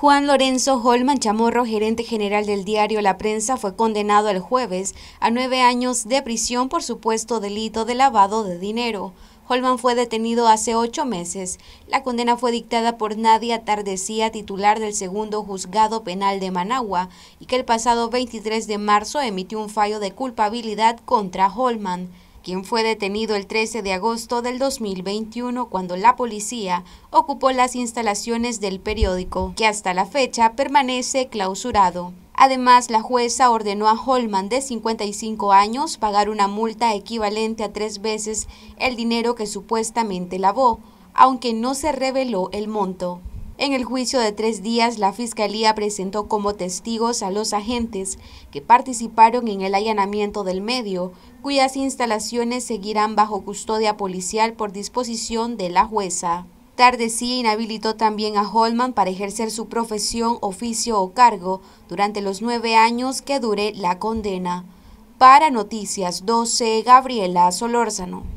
Juan Lorenzo Holman Chamorro, gerente general del diario La Prensa, fue condenado el jueves a nueve años de prisión por supuesto delito de lavado de dinero. Holman fue detenido hace ocho meses. La condena fue dictada por Nadia Tardesía, titular del segundo juzgado penal de Managua, y que el pasado 23 de marzo emitió un fallo de culpabilidad contra Holman quien fue detenido el 13 de agosto del 2021 cuando la policía ocupó las instalaciones del periódico, que hasta la fecha permanece clausurado. Además, la jueza ordenó a Holman, de 55 años, pagar una multa equivalente a tres veces el dinero que supuestamente lavó, aunque no se reveló el monto. En el juicio de tres días, la Fiscalía presentó como testigos a los agentes que participaron en el allanamiento del medio, cuyas instalaciones seguirán bajo custodia policial por disposición de la jueza. Tardecía inhabilitó también a Holman para ejercer su profesión, oficio o cargo durante los nueve años que dure la condena. Para Noticias 12, Gabriela Solórzano.